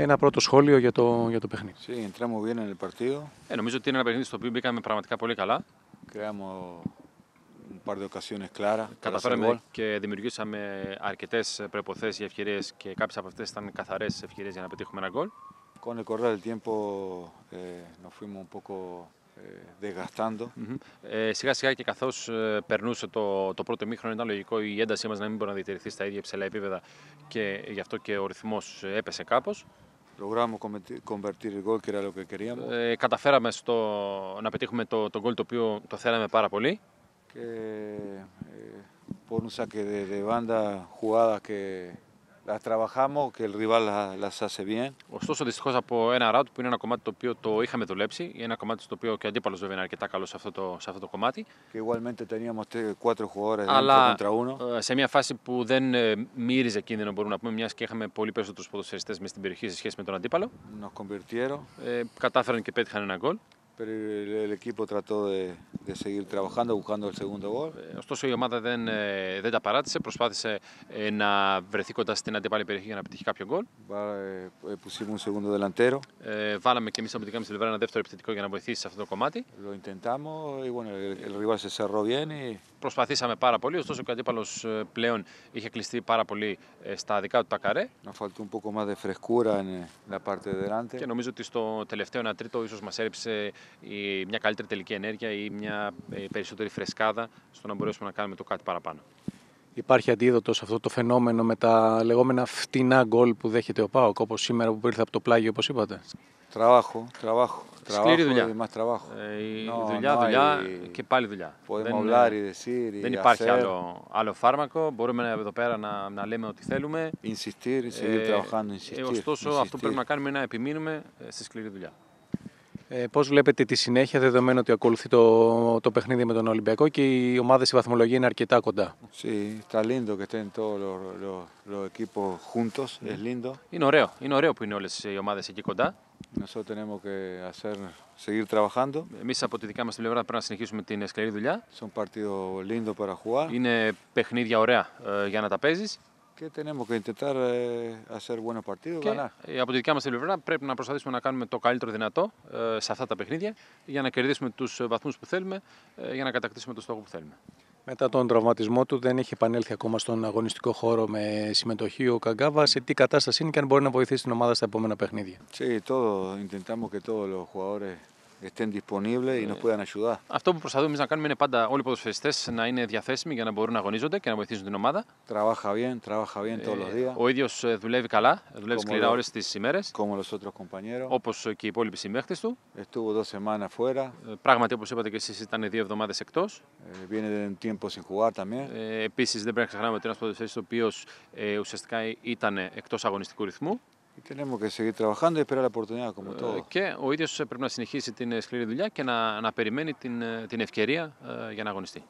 ένα πρώτο σχόλιο για το, για το παιχνίδι. Sí, entramos bien en el partido. Ε, νομίζω ότι είναι ένα παιχνίδι στο οποίο μπήκαμε πραγματικά πολύ καλά. Creamos un par de ocasiones claras. Καταφέραμε και δημιουργήσαμε αρκετές προποθέσει για ευκαιρίες και κάποιες από αυτές ήταν καθαρές ευκαιρίες για να πετύχουμε ένα γκολ. Con el correr del tiempo eh, nos fuimos un poco Ε, ε σιγά σιγά και καθώς ε, περνούσε το, το πρώτο μήχρονο, ήταν λογικό η έντασή μας να μην μπορεί να διατηρηθεί στα ίδια υψηλά επίπεδα και γι' αυτό και ο ρυθμός ε, έπεσε κάπως. Προγράμμα κομπερτήρι γκολ, καταφέραμε να πετύχουμε το, το γκολ το οποίο το θέλαμε πάρα πολύ. Και, ε, ε, και βάντα και Las trabajamos, και el rival las, bien. Ωστόσο, δυστυχώς από ένα ράουτ που είναι ένα κομμάτι το οποίο το είχαμε δουλέψει, ένα κομμάτι στο οποίο και ο αντίπαλος βέβαια είναι αρκετά καλός σε αυτό το, σε αυτό το κομμάτι. Και igualmente teníamos 4 jugadores Αλλά ε, σε μια φάση που δεν ε, μύριζε κίνδυνο, μπορούμε να πούμε, μιας και είχαμε πολύ περισσότερους ποδοσφαιριστές μες στην περιοχή σε σχέση με τον αντίπαλο. Ε, κατάφεραν και πέτυχαν ένα γκολ. Pero el el equipo trató de, de seguir trabajando, buscando el segundo gol. Eh, ωστόσο, η ομάδα δεν, ε, δεν τα παράτησε. Προσπάθησε ε, να βρεθεί κοντά στην αντιπάλη περιοχή για να πετύχει κάποιο γκολ. Pusimos ε, un segundo delantero. Ε, βάλαμε και εμείς από την κάμια πλευρά ένα δεύτερο επιθετικό για να βοηθήσει σε αυτό το κομμάτι. Lo intentamos y bueno, el, el rival se cerró bien y προσπαθήσαμε πάρα πολύ, ωστόσο ο αντίπαλο ε, πλέον είχε κλειστεί πάρα πολύ ε, στα δικά του τα καρέ. Να φαλτούν un poco más de frescura en eh, la Και νομίζω ότι στο τελευταίο 1 τρίτο ίσως μας έριψε μια καλύτερη τελική ενέργεια ή μια ε, περισσότερη φρεσκάδα στο να μπορέσουμε να κάνουμε το κάτι παραπάνω. Υπάρχει αντίδοτος σε αυτό το φαινόμενο με τα λεγόμενα φτηνά γκολ που δέχεται ο Πάοκ, όπως σήμερα που ήρθε από το πλάγιο, όπως είπατε. Trabajo, trabajo. Σκληρή ε, δουλειά. Η δουλειά, δουλειά και πάλι δουλειά. Δεν, decir, δεν υπάρχει άλλο, άλλο φάρμακο. Μπορούμε εδώ πέρα να, να λέμε ό,τι θέλουμε. Insistir, seguir trabajando, insistir. Ε, ε, ωστόσο, αυτό που πρέπει να κάνουμε είναι να επιμείνουμε στη σκληρή δουλειά. Ε, Πώς βλέπετε τη συνέχεια, δεδομένου ότι ακολουθεί το, το παιχνίδι με τον Ολυμπιακό και οι ομάδες η βαθμολογία είναι αρκετά κοντά. Sí, está lindo que estén todos los, equipos juntos. Είναι ωραίο. Είναι ωραίο που είναι όλες οι ομάδες εκεί κοντά. Εμεί Εμείς από τη δικά μας πλευρά πρέπει να συνεχίσουμε την σκληρή δουλειά. Son partidos para jugar. Είναι παιχνίδια ωραία ε, για να τα παίζεις. Και και ε, ε, Από τη δικά μας πλευρά πρέπει να προσπαθήσουμε να κάνουμε το καλύτερο δυνατό ε, σε αυτά τα παιχνίδια για να κερδίσουμε τους ε, βαθμούς που θέλουμε, ε, για να κατακτήσουμε το στόχο που θέλουμε. Μετά τον τραυματισμό του δεν έχει επανέλθει ακόμα στον αγωνιστικό χώρο με συμμετοχή ο Καγκάβα. Σε τι κατάσταση είναι και αν μπορεί να βοηθήσει την ομάδα στα επόμενα παιχνίδια. Sí, todo. Intentamos que todos los jugadores Estén disponibles να puedan ayudar. Αυτό που προσπαθούμε να κάνουμε είναι πάντα όλοι οι ποδοσφαιριστές να είναι διαθέσιμοι για να μπορούν να αγωνίζονται και να βοηθήσουν την ομάδα. Trabaja bien, trabaja bien todos Ο ίδιος ε, δουλεύει καλά, δουλεύει σκληρά όλες τις ημέρες. Όπως και οι υπόλοιποι συμμέχτε του. Estuvo dos semanas fuera. Πράγματι, όπως είπατε και εσείς, ήταν δύο εβδομάδες εκτός. Viene de un tiempo sin jugar Επίσης, δεν πρέπει να ξεχνάμε ότι ένας ποδοσφαιριστής ο οποίος ε, ουσιαστικά ήταν εκτός αγωνιστικού ρυθμού. Ε, και ο ίδιος πρέπει να συνεχίσει την σκληρή δουλειά και να, περιμένει την ε, ευκαιρία ε, για να αγωνιστεί.